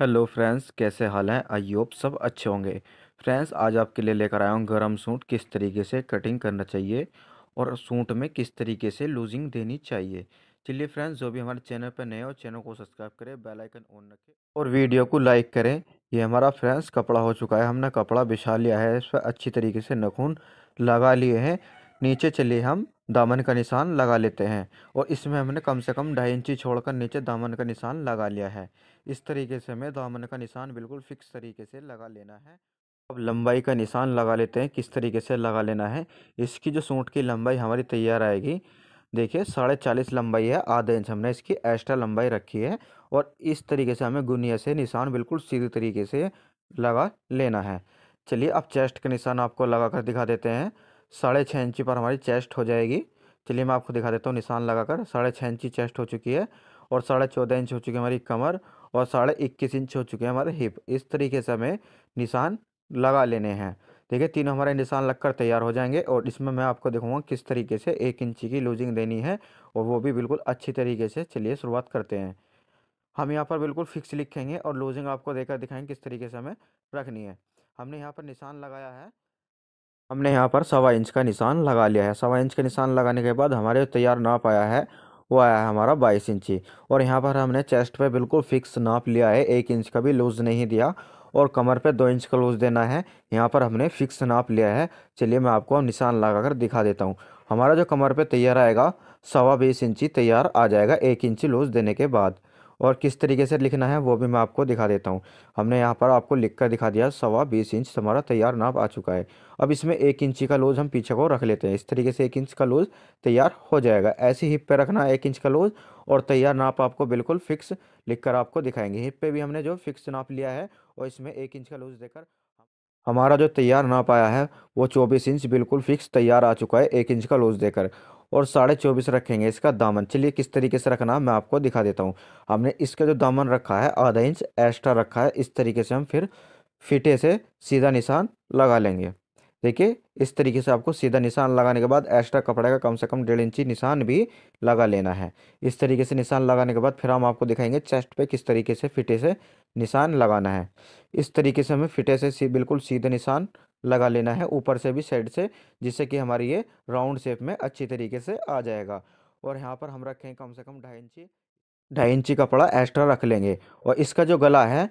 hello friends कैसे हाल हैं I hope सब अच्छे होंगे फ्रेंड्स आज आपके लिए लेकर आया हूँ गर्म सूट किस तरीके से कटिंग करना चाहिए और सूट में किस तरीके से लूजिंग देनी चाहिए चलिए फ्रेंड्स जो भी हमारे चैनल पर नए हो चैनल को सब्सक्राइब करें बेल आइकन ऑन रखें और वीडियो को लाइक करें ये हमारा फ्रेंड्स कपड़ा हो चुका है हमने कपड़ा बिछा लिया है इस पर अच्छी तरीके से नखून लगा लिए हैं नीचे चलिए हम दामन का निशान लगा लेते हैं और इसमें हमने कम से कम ढाई इंची छोड़कर नीचे दामन का निशान लगा लिया है इस तरीके से हमें दामन का निशान बिल्कुल फिक्स तरीके से लगा लेना है अब लंबाई का निशान लगा लेते हैं किस तरीके से लगा लेना है इसकी जो सूट की लंबाई हमारी तैयार आएगी देखिए साढ़े चालीस लंबाई है आधा इंच हमने इसकी एक्स्ट्रा लंबाई रखी है और इस तरीके से हमें गुनिया से निशान बिल्कुल सीधे तरीके से लगा लेना है चलिए अब चेस्ट का निशान आपको लगा कर दिखा देते हैं साढ़े छः इंची पर हमारी चेस्ट हो जाएगी चलिए मैं आपको दिखा देता हूँ निशान लगाकर साढ़े छः इंची चेस्ट हो चुकी है और साढ़े चौदह इंच हो चुकी है हमारी कमर और साढ़े इक्कीस इंच हो चुके हैं हमारे हिप इस तरीके से हमें निशान लगा लेने हैं देखिए तीनों हमारे निशान लगकर तैयार हो जाएंगे और इसमें मैं आपको दिखाऊंगा किस तरीके से एक इंची की लूजिंग देनी है और वो भी बिल्कुल अच्छी तरीके से चलिए शुरुआत करते हैं हम यहाँ पर बिल्कुल फिक्स लिखेंगे और लूजिंग आपको देकर दिखाएंगे किस तरीके से हमें रखनी है हमने यहाँ पर निशान लगाया है हमने यहाँ पर सवा इंच का निशान लगा लिया है सवा इंच का निशान लगाने के बाद हमारे तैयार नाप आया है वो आया है हमारा बाईस इंची और यहाँ पर हमने चेस्ट पे बिल्कुल फिक्स नाप लिया है एक इंच का भी लूज़ नहीं दिया और कमर पे दो इंच का लूज़ देना है यहाँ पर हमने फिक्स नाप लिया है चलिए मैं आपको निशान लगा कर दिखा देता हूँ हमारा जो कमर पर तैयार आएगा सवा बीस इंची तैयार आ जाएगा एक इंची लूज़ देने के बाद और किस तरीके से लिखना है वो भी मैं आपको दिखा देता हूँ हमने यहाँ पर आपको लिख कर दिखा दिया सवा बीस इंच हमारा तैयार नाप आ चुका है अब इसमें एक इंची का लोज हम पीछे को रख लेते हैं इस तरीके से एक इंच का लोज तैयार हो जाएगा ऐसे हिप पे रखना एक इंच का लोज और तैयार नाप आपको बिल्कुल फिक्स लिख कर आपको दिखाएंगे हिप पे भी हमने जो फिक्स नाप लिया है और इसमें एक इंच का लोज देकर हमारा जो तैयार नाप आया है वो चौबीस इंच बिल्कुल फिक्स तैयार आ चुका है एक इंच का लोज देकर और साढ़े चौबीस रखेंगे इसका दामन चलिए किस तरीके से रखना मैं आपको दिखा देता हूँ हमने इसका जो दामन रखा है आधा इंच एक्स्ट्रा रखा है इस तरीके से हम फिर फिटे से सीधा निशान लगा लेंगे देखिए इस तरीके से आपको सीधा निशान लगाने के बाद एक्स्ट्रा कपड़े का कम से कम डेढ़ इंची निशान भी लगा लेना है इस तरीके से निशान लगाने के बाद फिर हम आपको दिखाएंगे चेस्ट पे किस तरीके से फिटे से निशान लगाना है इस तरीके से हमें फिटे से सी बिल्कुल सीधे निशान लगा लेना है ऊपर से भी साइड से जिससे कि हमारी ये राउंड शेप में अच्छी तरीके से आ जाएगा और यहाँ पर हम रखें कम से कम ढाई इंची ढाई इंची कपड़ा एक्स्ट्रा रख लेंगे और इसका जो गला है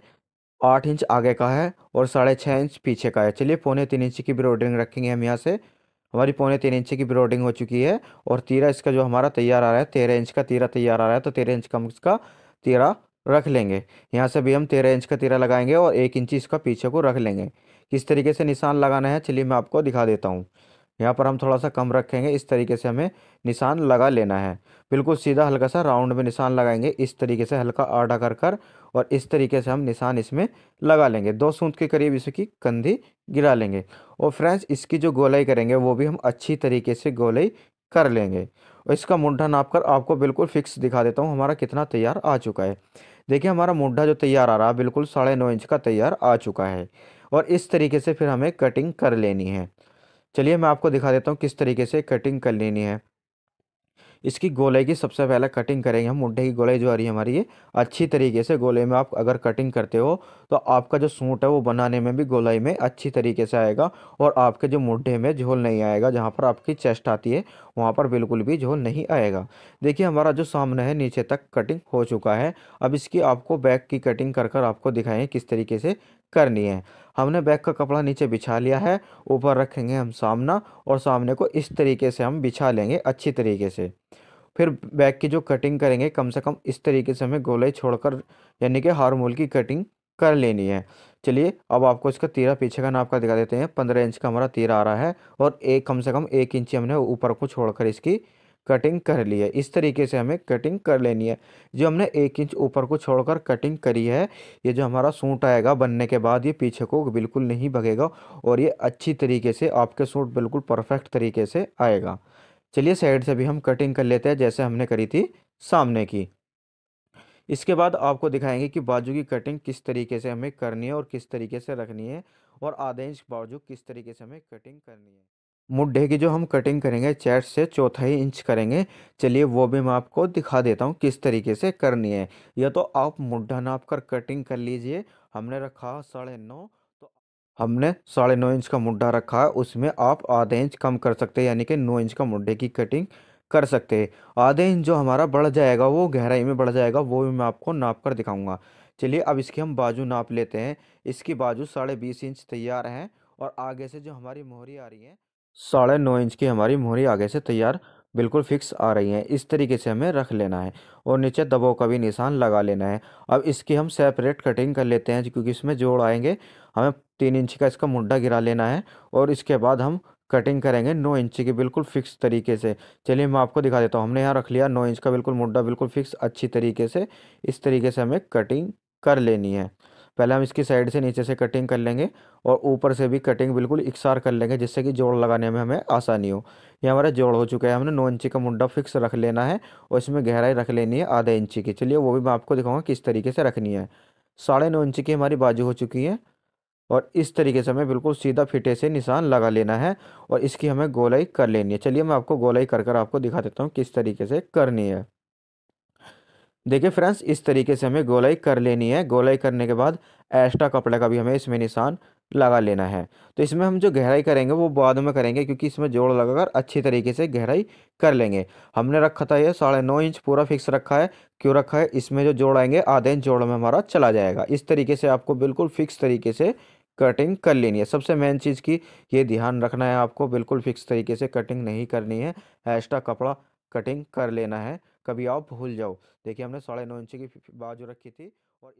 आठ इंच आगे का है और साढ़े छः इंच पीछे का है चलिए पौने तीन इंची की ब्रॉडरिंग रखेंगे हम यहाँ से हमारी पौने तीन इंची की ब्रॉडिंग हो चुकी है और तीरा इसका जो हमारा तैयार आ रहा है तेरह इंच का तीरा तैयार आ रहा है तो तेरह इंच का इसका तीरा रख लेंगे यहाँ से भी हम तेरह इंच का तीरा लगाएंगे और एक इंची इसका पीछे को रख लेंगे किस तरीके से निशान लगाना है चलिए मैं आपको दिखा देता हूँ यहाँ पर हम थोड़ा सा कम रखेंगे इस तरीके से हमें निशान लगा लेना है बिल्कुल सीधा हल्का सा राउंड में निशान लगाएंगे इस तरीके से हल्का आड़ा कर कर और इस तरीके से हम निशान इसमें लगा लेंगे दो सूंत के करीब इसकी कंधी गिरा लेंगे और फ्रेंड्स इसकी जो गोलाई करेंगे वो भी हम अच्छी तरीके से गोलाई कर लेंगे और इसका मुंडा नाप कर आपको बिल्कुल फिक्स दिखा देता हूँ हमारा कितना तैयार आ चुका है देखिए हमारा मुंडा जो तैयार आ रहा है बिल्कुल साढ़े नौ इंच का तैयार आ चुका है और इस तरीके से फिर हमें कटिंग कर लेनी है चलिए मैं आपको दिखा देता हूँ किस तरीके से कटिंग कर लेनी है इसकी गोले की सबसे पहले कटिंग करेंगे हम मुंडे की गोलाई जो आ रही है हमारी ये अच्छी तरीके से गोले में आप अगर कटिंग करते हो तो आपका जो सूट है वो बनाने में भी गोलाई में अच्छी तरीके से आएगा और आपके जो मुंडे में झोल नहीं आएगा जहाँ पर आपकी चेस्ट आती है वहाँ पर बिल्कुल भी झोल नहीं आएगा देखिए हमारा जो सामने है नीचे तक कटिंग हो चुका है अब इसकी आपको बैक की कटिंग कर कर आपको दिखाएँ किस तरीके से करनी है हमने बैक का कपड़ा नीचे बिछा लिया है ऊपर रखेंगे हम सामना और सामने को इस तरीके से हम बिछा लेंगे अच्छी तरीके से फिर बैक की जो कटिंग करेंगे कम से कम इस तरीके से हमें गोलाई छोड़कर यानी कि हारमोल की कटिंग कर लेनी है चलिए अब आपको इसका तीरा पीछे का नाप का दिखा देते हैं पंद्रह इंच का हमारा तीरा आ रहा है और एक कम से कम एक इंच हमने ऊपर को छोड़कर इसकी कटिंग कर ली है इस तरीके से हमें कटिंग कर लेनी है जो हमने एक इंच ऊपर को छोड़कर कटिंग करी है ये जो हमारा सूट आएगा बनने के बाद ये पीछे को बिल्कुल नहीं भगेगा और ये अच्छी तरीके से आपके सूट बिल्कुल परफेक्ट तरीके से आएगा चलिए साइड से भी हम कटिंग कर लेते हैं जैसे हमने करी थी सामने की इसके बाद आपको दिखाएंगे कि बाजू की कटिंग किस तरीके से हमें करनी है और किस तरीके से रखनी है और आधे इंच बाजू किस तरीके से हमें कटिंग करनी है मुड्ढे की जो हम कटिंग करेंगे चैट से चौथाई इंच करेंगे चलिए वो भी मैं आपको दिखा देता हूँ किस तरीके से करनी है या तो आप मुड्ढा नाप कर कटिंग कर लीजिए हमने रखा साढ़े नौ हमने साढ़े नौ इंच का मुड्ढा रखा है उसमें आप आधे इंच कम कर सकते हैं यानी कि नौ इंच का मुड्ढे की कटिंग कर सकते हैं आधे इंच जो हमारा बढ़ जाएगा वो गहराई में बढ़ जाएगा वो भी मैं आपको नाप कर दिखाऊंगा चलिए अब इसकी हम बाजू नाप लेते हैं इसकी बाजू साढ़े बीस इंच तैयार हैं और आगे से जो हमारी मोहरी आ रही है साढ़े नौ इंच की हमारी मोहरी आगे से तैयार बिल्कुल फिक्स आ रही हैं इस तरीके से हमें रख लेना है और नीचे दबाव का भी निशान लगा लेना है अब इसकी हम सेपरेट कटिंग कर लेते हैं क्योंकि इसमें जोड़ आएंगे हमें तीन इंच का इसका मुंडा गिरा लेना है और इसके बाद हम कटिंग करेंगे नौ इंच की बिल्कुल फिक्स तरीके से चलिए मैं आपको दिखा देता हूँ हमने यहाँ रख लिया नौ इंच का बिल्कुल मुंडा बिल्कुल फिक्स अच्छी तरीके से इस तरीके से हमें कटिंग कर लेनी है पहले हम इसकी साइड से नीचे से कटिंग कर लेंगे और ऊपर से भी कटिंग बिल्कुल इकसार कर लेंगे जिससे कि जोड़ लगाने में हमें आसानी हो ये हमारा जोड़ हो चुका है हमने नौ इंची का मुंडा फिक्स रख लेना है और इसमें गहराई रख लेनी है आधा इंची की चलिए वो भी मैं आपको दिखाऊँगा किस तरीके से रखनी है साढ़े नौ इंची की हमारी बाजू हो चुकी है और इस तरीके से हमें बिल्कुल सीधा फिटे से निशान लगा लेना है और इसकी हमें गोलाई कर लेनी है चलिए मैं आपको गोलाई कर कर आपको दिखा देता हूँ किस तरीके से करनी है देखिए फ्रेंड्स इस तरीके से हमें गोलाई कर लेनी है गोलाई करने के बाद एक्स्ट्रा कपड़े का भी हमें इसमें निशान लगा लेना है तो इसमें हम जो गहराई करेंगे वो बाद में करेंगे क्योंकि इसमें जोड़ लगाकर अच्छी तरीके से गहराई कर लेंगे हमने रखा था ये साढ़े नौ इंच पूरा फिक्स रखा है क्यों रखा है इसमें जो जोड़ आएंगे आधे इंच जोड़ में हमारा चला जाएगा इस तरीके से आपको बिल्कुल फिक्स तरीके से कटिंग कर लेनी है सबसे मेन चीज़ की ये ध्यान रखना है आपको बिल्कुल फिक्स तरीके से कटिंग नहीं करनी है एक्स्ट्रा कपड़ा कटिंग कर लेना है कभी आप भूल जाओ देखिए हमने साढ़े नौ इंच की बाजू रखी थी और